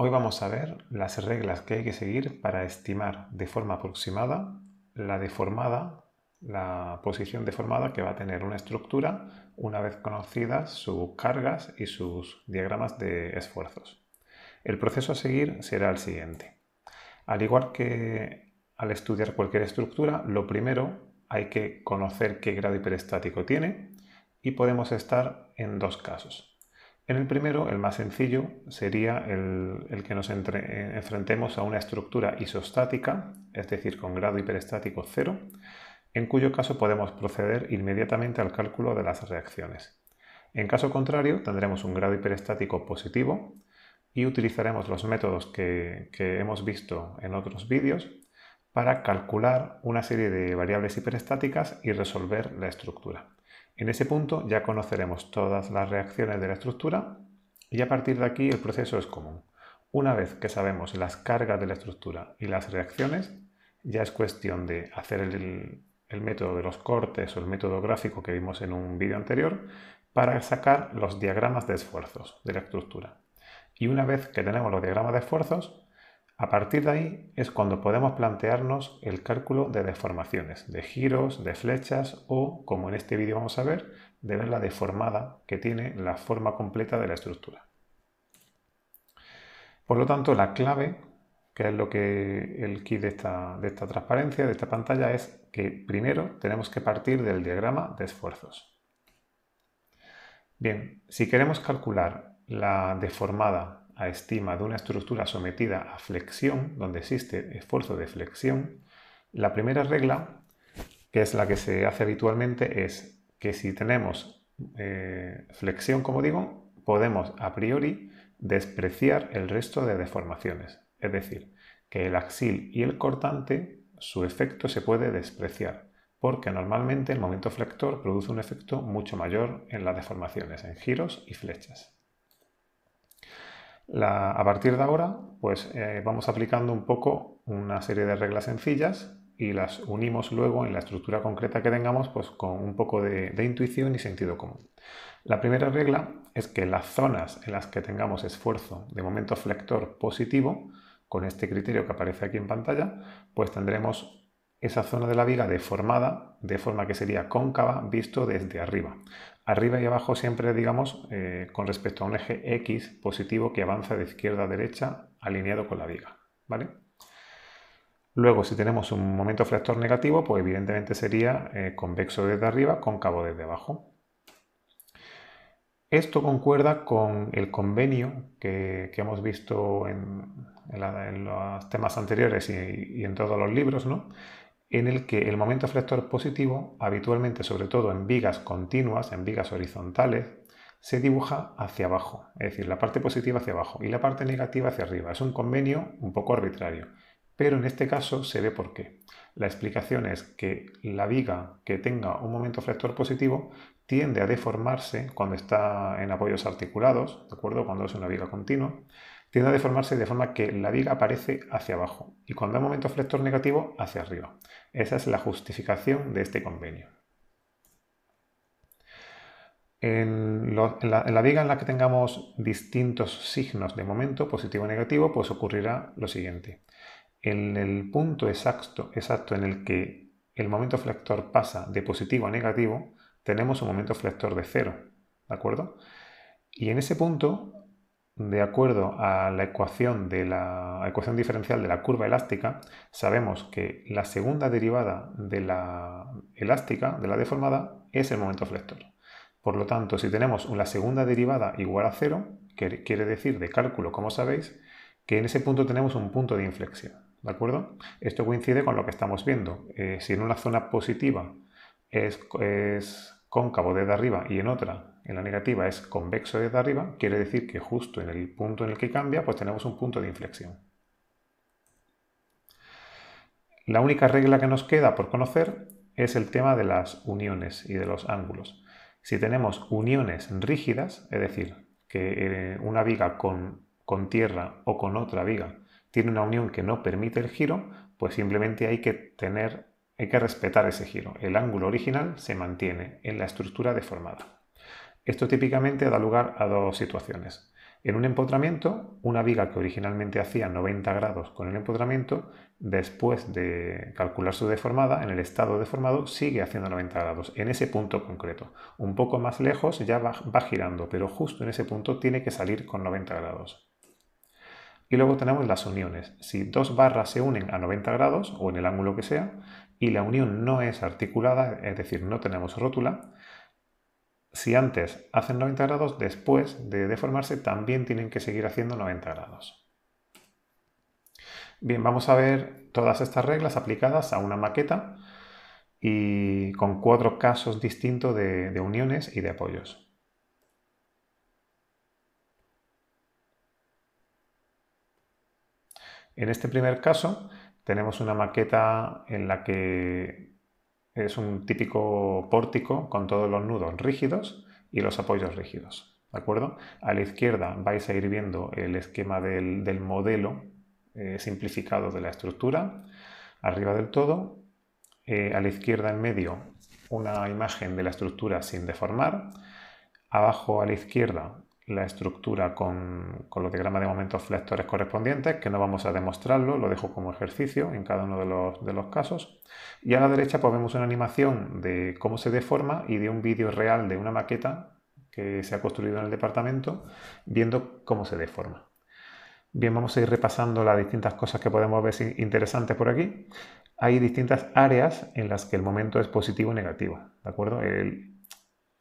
Hoy vamos a ver las reglas que hay que seguir para estimar de forma aproximada la deformada, la posición deformada que va a tener una estructura una vez conocidas sus cargas y sus diagramas de esfuerzos. El proceso a seguir será el siguiente. Al igual que al estudiar cualquier estructura, lo primero hay que conocer qué grado hiperestático tiene y podemos estar en dos casos. En el primero, el más sencillo, sería el, que nos enfrentemos a una estructura isostática, es decir, con grado hiperestático cero, en cuyo caso podemos proceder inmediatamente al cálculo de las reacciones. En caso contrario, tendremos un grado hiperestático positivo y utilizaremos los métodos que, que hemos visto en otros vídeos para calcular una serie de variables hiperestáticas y resolver la estructura. En ese punto ya conoceremos todas las reacciones de la estructura y a partir de aquí el proceso es común. Una vez que sabemos las cargas de la estructura y las reacciones, ya es cuestión de hacer el, método de los cortes o el método gráfico que vimos en un vídeo anterior para sacar los diagramas de esfuerzos de la estructura. Y una vez que tenemos los diagramas de esfuerzos, a partir de ahí es cuando podemos plantearnos el cálculo de deformaciones, de giros, de flechas o, como en este vídeo vamos a ver, de ver la deformada que tiene la forma completa de la estructura. Por lo tanto, la clave, que es lo que el kit de esta, de esta transparencia, de esta pantalla, es que primero tenemos que partir del diagrama de esfuerzos. Bien, si queremos calcular la deformada a estima de una estructura sometida a flexión, donde existe esfuerzo de flexión, la primera regla, que es la que se hace habitualmente, es que si tenemos eh, flexión, como digo, podemos a priori despreciar el resto de deformaciones. Es decir, que el axil y el cortante, su efecto se puede despreciar, porque normalmente el momento flector produce un efecto mucho mayor en las deformaciones, en giros y flechas a partir de ahora, pues eh, vamos aplicando un poco una serie de reglas sencillas y las unimos luego en la estructura concreta que tengamos pues, con un poco de, de, intuición y sentido común. La primera regla es que las zonas en las que tengamos esfuerzo de momento flector positivo, con este criterio que aparece aquí en pantalla, pues tendremos esa zona de la viga deformada de forma que sería cóncava visto desde arriba arriba y abajo siempre, digamos, eh, con respecto a un eje X positivo que avanza de izquierda a derecha alineado con la viga, ¿vale? Luego, si tenemos un momento fractor negativo, pues evidentemente sería eh, convexo desde arriba, cóncavo desde abajo. Esto concuerda con el convenio que, hemos visto en, los temas anteriores y, y en todos los libros, ¿no? en el que el momento flector positivo, habitualmente sobre todo en vigas continuas, en vigas horizontales, se dibuja hacia abajo, es decir, la parte positiva hacia abajo y la parte negativa hacia arriba. Es un convenio un poco arbitrario, pero en este caso se ve por qué. La explicación es que la viga que tenga un momento flector positivo tiende a deformarse cuando está en apoyos articulados, ¿de acuerdo? Cuando es una viga continua, tiende a deformarse de forma que la viga aparece hacia abajo y cuando hay momento flector negativo, hacia arriba. Esa es la justificación de este convenio. En, la, viga en la que tengamos distintos signos de momento, positivo o negativo, pues ocurrirá lo siguiente. En el punto exacto, exacto en el que el momento flector pasa de positivo a negativo, tenemos un momento flector de cero, ¿de acuerdo? Y en ese punto de acuerdo a la ecuación, de la ecuación diferencial de la curva elástica, sabemos que la segunda derivada de la elástica, de la deformada, es el momento flector. Por lo tanto, si tenemos una segunda derivada igual a cero, que quiere decir de cálculo, como sabéis, que en ese punto tenemos un punto de inflexión. ¿De acuerdo? Esto coincide con lo que estamos viendo. Eh, si en una zona positiva es, es cóncavo desde arriba y en otra en la negativa es convexo desde arriba, quiere decir que justo en el punto en el que cambia, pues tenemos un punto de inflexión. La única regla que nos queda por conocer es el tema de las uniones y de los ángulos. Si tenemos uniones rígidas, es decir, que eh, una viga con, con tierra o con otra viga tiene una unión que no permite el giro, pues simplemente hay que tener, hay que respetar ese giro. El ángulo original se mantiene en la estructura deformada. Esto típicamente da lugar a dos situaciones. En un empotramiento, una viga que originalmente hacía 90 grados con el empotramiento, después de calcular su deformada, en el estado deformado sigue haciendo 90 grados, en ese punto concreto. Un poco más lejos ya va, va girando, pero justo en ese punto tiene que salir con 90 grados. Y luego tenemos las uniones. Si dos barras se unen a 90 grados o en el ángulo que sea y la unión no es articulada, es decir, no tenemos rótula, si antes hacen 90 grados, después de deformarse también tienen que seguir haciendo 90 grados. Bien, vamos a ver todas estas reglas aplicadas a una maqueta y con cuatro casos distintos de, de uniones y de apoyos. En este primer caso tenemos una maqueta en la que es un típico pórtico con todos los nudos rígidos y los apoyos rígidos. ¿De acuerdo? A la izquierda vais a ir viendo el esquema del, modelo eh, simplificado de la estructura. Arriba del todo, eh, a la izquierda en medio, una imagen de la estructura sin deformar. Abajo a la izquierda, la estructura con, con, los diagramas de momentos flectores correspondientes, que no vamos a demostrarlo, lo dejo como ejercicio en cada uno de los, de los casos. Y a la derecha pues vemos una animación de cómo se deforma y de un vídeo real de una maqueta que se ha construido en el departamento, viendo cómo se deforma. Bien, vamos a ir repasando las distintas cosas que podemos ver interesantes por aquí. Hay distintas áreas en las que el momento es positivo o negativo, ¿de acuerdo? El,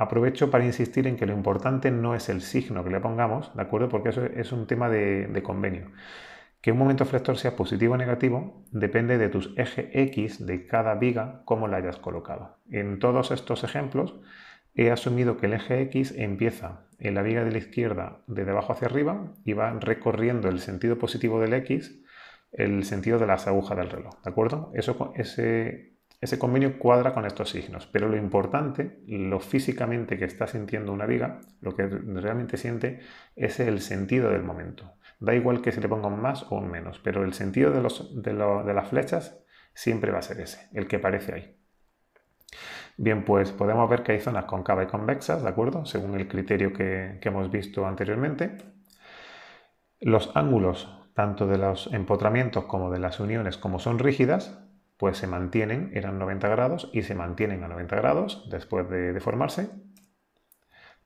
aprovecho para insistir en que lo importante no es el signo que le pongamos, ¿de acuerdo? Porque eso es un tema de, convenio. Que un momento flector sea positivo o negativo depende de tus eje X de cada viga, como la hayas colocado. En todos estos ejemplos he asumido que el eje X empieza en la viga de la izquierda de debajo hacia arriba y va recorriendo el sentido positivo del X, el sentido de las agujas del reloj, ¿de acuerdo? Eso, ese, ese convenio cuadra con estos signos, pero lo importante, lo físicamente que está sintiendo una viga, lo que realmente siente es el sentido del momento. Da igual que se le ponga un más o un menos, pero el sentido de, las flechas siempre va a ser ese, el que aparece ahí. Bien, pues podemos ver que hay zonas concavas y convexas, ¿de acuerdo? Según el criterio que hemos visto anteriormente. Los ángulos, tanto de los empotramientos como de las uniones, como son rígidas, pues se mantienen, eran 90 grados y se mantienen a 90 grados después de deformarse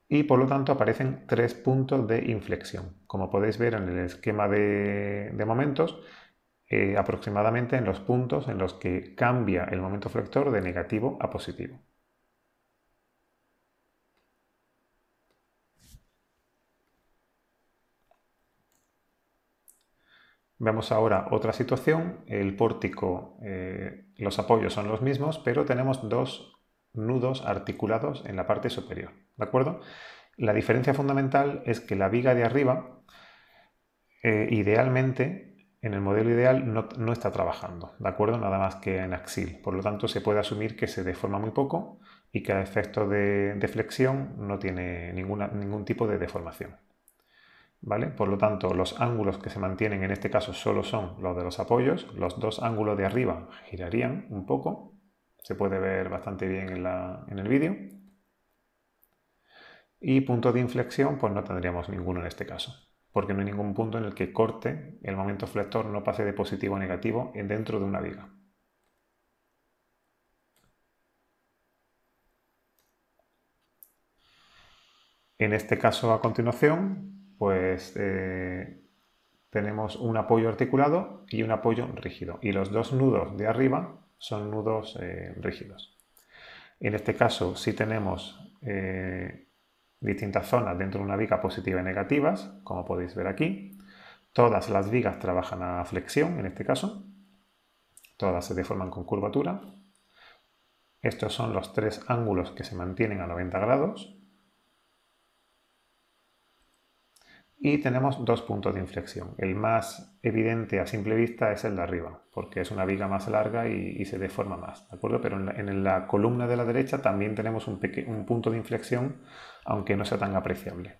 y por lo tanto aparecen tres puntos de inflexión. Como podéis ver en el esquema de, momentos, eh, aproximadamente en los puntos en los que cambia el momento flector de negativo a positivo. Vemos ahora otra situación, el pórtico, eh, los apoyos son los mismos, pero tenemos dos nudos articulados en la parte superior, ¿de acuerdo? La diferencia fundamental es que la viga de arriba, eh, idealmente, en el modelo ideal, no, está trabajando, ¿de acuerdo? Nada más que en axil, por lo tanto se puede asumir que se deforma muy poco y que a efecto de, flexión no tiene ningún tipo de deformación. Por lo tanto, los ángulos que se mantienen en este caso solo son los de los apoyos, los dos ángulos de arriba girarían un poco, se puede ver bastante bien en, el vídeo, y punto de inflexión, pues no tendríamos ninguno en este caso, porque no hay ningún punto en el que corte el momento flector no pase de positivo a negativo dentro de una viga. En este caso, a continuación, pues eh, tenemos un apoyo articulado y un apoyo rígido. Y los dos nudos de arriba son nudos eh, rígidos. En este caso, si tenemos eh, distintas zonas dentro de una viga positiva y negativas, como podéis ver aquí. Todas las vigas trabajan a flexión, en este caso. Todas se deforman con curvatura. Estos son los tres ángulos que se mantienen a 90 grados. Y tenemos dos puntos de inflexión. El más evidente a simple vista es el de arriba, porque es una viga más larga y, se deforma más, Pero en la, columna de la derecha también tenemos un punto de inflexión, aunque no sea tan apreciable.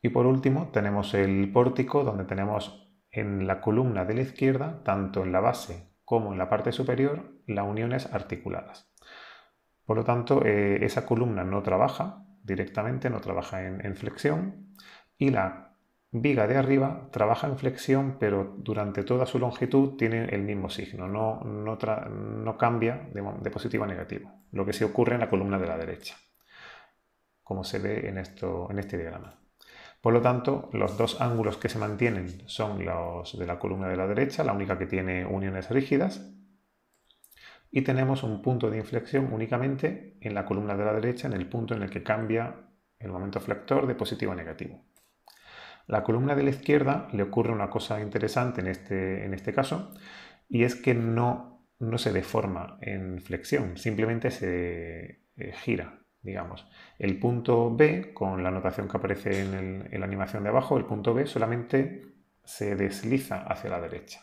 Y por último tenemos el pórtico donde tenemos en la columna de la izquierda, tanto en la base como en la parte superior las uniones articuladas. Por lo tanto, eh, esa columna no trabaja directamente, no trabaja en, flexión y la viga de arriba trabaja en flexión, pero durante toda su longitud tiene el mismo signo, no, no, cambia de, positivo a negativo, lo que se ocurre en la columna de la derecha, como se ve en, esto, en este diagrama. Por lo tanto, los dos ángulos que se mantienen son los de la columna de la derecha, la única que tiene uniones rígidas, y tenemos un punto de inflexión únicamente en la columna de la derecha, en el punto en el que cambia el momento flector de positivo a negativo. La columna de la izquierda le ocurre una cosa interesante en este, en este caso, y es que no, se deforma en flexión, simplemente se eh, gira digamos. El punto B, con la anotación que aparece en, el, la animación de abajo, el punto B solamente se desliza hacia la derecha,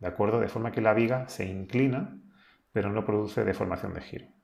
¿de acuerdo? De forma que la viga se inclina, pero no produce deformación de giro.